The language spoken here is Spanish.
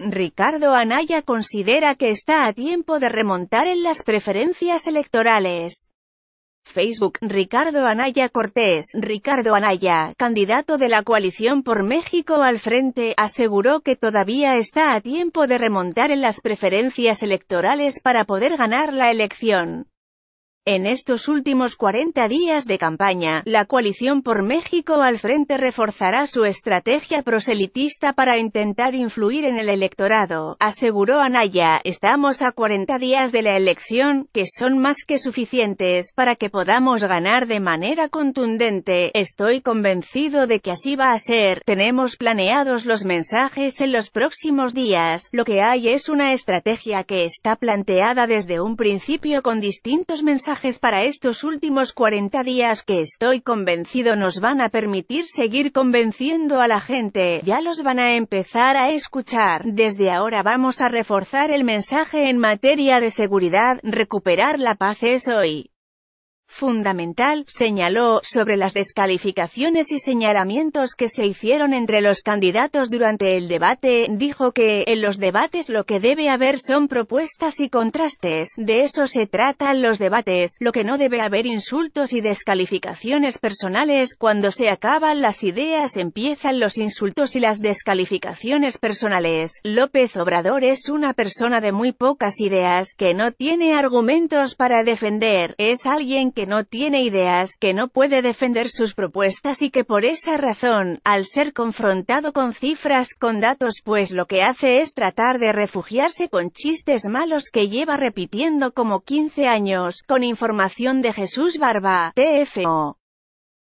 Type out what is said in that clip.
Ricardo Anaya considera que está a tiempo de remontar en las preferencias electorales. Facebook, Ricardo Anaya Cortés, Ricardo Anaya, candidato de la coalición por México al frente, aseguró que todavía está a tiempo de remontar en las preferencias electorales para poder ganar la elección. En estos últimos 40 días de campaña, la coalición por México al frente reforzará su estrategia proselitista para intentar influir en el electorado, aseguró Anaya, estamos a 40 días de la elección, que son más que suficientes, para que podamos ganar de manera contundente, estoy convencido de que así va a ser, tenemos planeados los mensajes en los próximos días, lo que hay es una estrategia que está planteada desde un principio con distintos mensajes para estos últimos 40 días que estoy convencido nos van a permitir seguir convenciendo a la gente, ya los van a empezar a escuchar. Desde ahora vamos a reforzar el mensaje en materia de seguridad, recuperar la paz es hoy fundamental, señaló, sobre las descalificaciones y señalamientos que se hicieron entre los candidatos durante el debate, dijo que, en los debates lo que debe haber son propuestas y contrastes, de eso se tratan los debates, lo que no debe haber insultos y descalificaciones personales, cuando se acaban las ideas empiezan los insultos y las descalificaciones personales. López Obrador es una persona de muy pocas ideas, que no tiene argumentos para defender, es alguien que que no tiene ideas, que no puede defender sus propuestas y que por esa razón, al ser confrontado con cifras, con datos, pues lo que hace es tratar de refugiarse con chistes malos que lleva repitiendo como 15 años, con información de Jesús Barba, TFO.